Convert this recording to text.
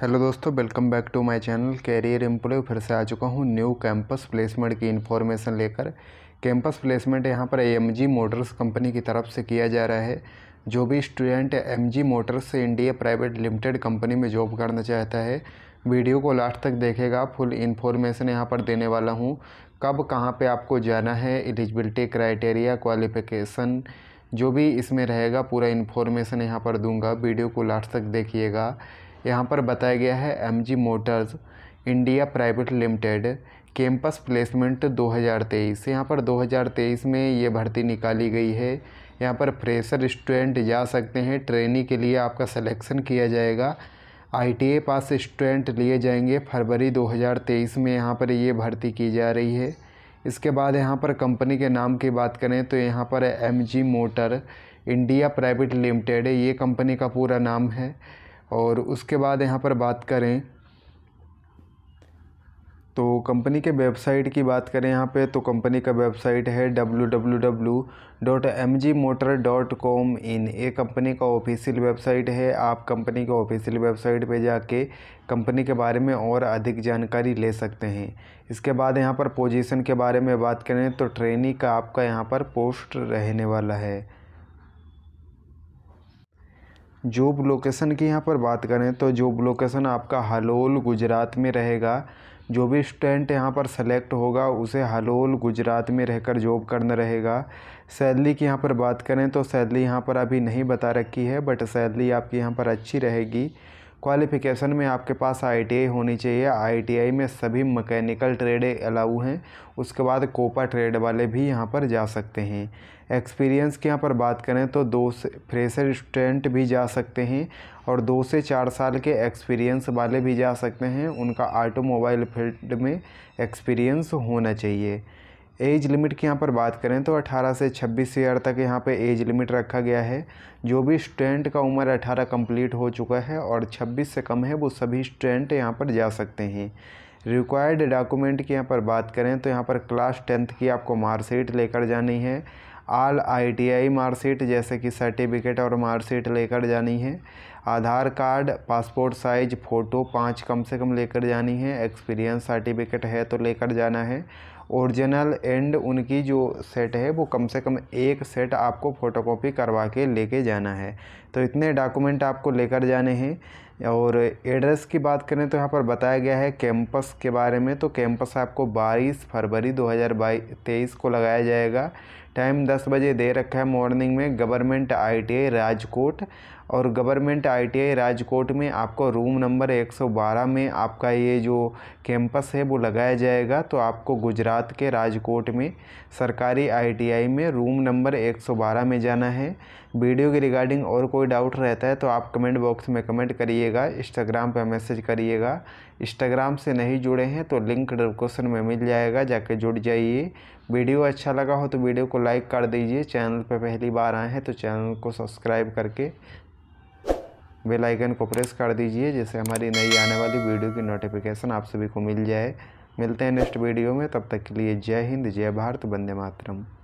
hello दोस्तों welcome back to my channel Career Employ फिर से आ चुका हूँ न्यू कैंपस प्लेसमेंट की इन्फॉर्मेशन लेकर कैंपस प्लेसमेंट यहाँ पर एमजी मोटर्स कंपनी की तरफ से किया जा रहा है जो भी स्टूडेंट एमजी मोटर्स से इंडिया प्राइवेट लिमिटेड कंपनी में जॉब करना चाहता है वीडियो को लास्ट तक देखेगा फुल इन्फॉर्मेशन यहाँ पर देने वाला हूँ कब कहाँ पर आपको जाना है एलिजिबिलिटी क्राइटेरिया क्वालिफिकेशन जो भी इसमें रहेगा पूरा इन्फॉर्मेशन यहाँ पर दूंगा वीडियो को लास्ट तक देखिएगा यहाँ पर बताया गया है G Motors India private limited campus placement 2023 यहाँ पर 2023 में ये भर्ती निकाली गई है यहाँ पर फ्रेशर स्टूडेंट जा सकते हैं ट्रेनी के लिए आपका सिलेक्शन किया जाएगा आईटीए पास स्टूडेंट लिए जाएंगे फरवरी 2023 में यहाँ पर ये भर्ती की जा रही है इसके बाद यहाँ पर कंपनी के नाम की बात करें तो यहाँ पर M motor India private limited ये कंपनी का पूरा नाम है और उसके बाद यहाँ पर बात करें तो कंपनी के वेबसाइट की बात करें यहाँ पे तो कंपनी का वेबसाइट है कॉम इन ये कंपनी का ऑफिशियल वेबसाइट है आप कंपनी के ऑफिशियल वेबसाइट पे जाके कंपनी के बारे में और अधिक जानकारी ले सकते हैं इसके बाद यहाँ पर पोजीशन के बारे में बात करें तो ट्रेनी का आपका यहाँ पर पोस्ट रहने वाला है जॉब लोकेशन की यहाँ पर बात करें तो जॉब लोकेशन आपका हलोल गुजरात में रहेगा जो भी स्टूडेंट यहाँ पर सेलेक्ट होगा उसे हलोल गुजरात में रहकर जॉब करना रहेगा सैलरी की यहाँ पर बात करें तो सैलरी यहाँ पर अभी नहीं बता रखी है बट सैलरी आपकी यहाँ पर अच्छी रहेगी क्वालिफ़िकेशन में आपके पास आई होनी चाहिए आई में सभी मैकेनिकल ट्रेड अलाउ हैं उसके बाद कोपा ट्रेड वाले भी यहाँ पर जा सकते हैं एक्सपीरियंस की यहाँ पर बात करें तो दो से फ्रेशर स्टूडेंट भी जा सकते हैं और दो से चार साल के एक्सपीरियंस वाले भी जा सकते हैं उनका ऑटोमोबाइल फील्ड में एक्सपीरियंस होना चाहिए एज लिमिट की यहाँ पर बात करें तो 18 से 26 ईयर तक यहाँ पे एज लिमिट रखा गया है जो भी स्टूडेंट का उम्र 18 कंप्लीट हो चुका है और 26 से कम है वो सभी स्टूडेंट यहाँ पर जा सकते हैं रिक्वायर्ड डॉक्यूमेंट की यहाँ पर बात करें तो यहाँ पर क्लास टेंथ की आपको मार्कशीट लेकर जानी है आल आईटीआई मार्कशीट जैसे कि सर्टिफिकेट और मार्कशीट लेकर जानी है Aadhaar card passport size photo पाँच कम से कम लेकर जानी है एक्सपीरियंस सर्टिफिकेट है तो लेकर जाना है ओरिजिनल एंड उनकी जो सेट है वो कम से कम एक सेट आपको फ़ोटोकॉपी करवा के लेके जाना है तो इतने डॉक्यूमेंट आपको लेकर जाने हैं और एड्रेस की बात करें तो यहाँ पर बताया गया है कैंपस के बारे में तो कैंपस आपको 22 फरवरी दो को लगाया जाएगा टाइम दस बजे दे रखा है मॉर्निंग में गवर्नमेंट आईटीआई राजकोट और गवर्नमेंट आईटीआई राजकोट में आपको रूम नंबर 112 में आपका ये जो कैंपस है वो लगाया जाएगा तो आपको गुजरात के राजकोट में सरकारी आईटीआई में रूम नंबर 112 में जाना है वीडियो के रिगार्डिंग और कोई डाउट रहता है तो आप कमेंट बॉक्स में कमेंट करिएगा इंस्टाग्राम पर मैसेज करिएगा इंस्टाग्राम से नहीं जुड़े हैं तो लिंक डिस्क्रिप्शन में मिल जाएगा जाके जुड़ जाइए वीडियो अच्छा लगा हो तो वीडियो को लाइक कर दीजिए चैनल पर पहली बार आए हैं तो चैनल को सब्सक्राइब करके बेल आइकन को प्रेस कर दीजिए जिससे हमारी नई आने वाली वीडियो की नोटिफिकेशन आप सभी को मिल जाए मिलते हैं नेक्स्ट वीडियो में तब तक के लिए जय हिंद जय भारत वंदे मातरम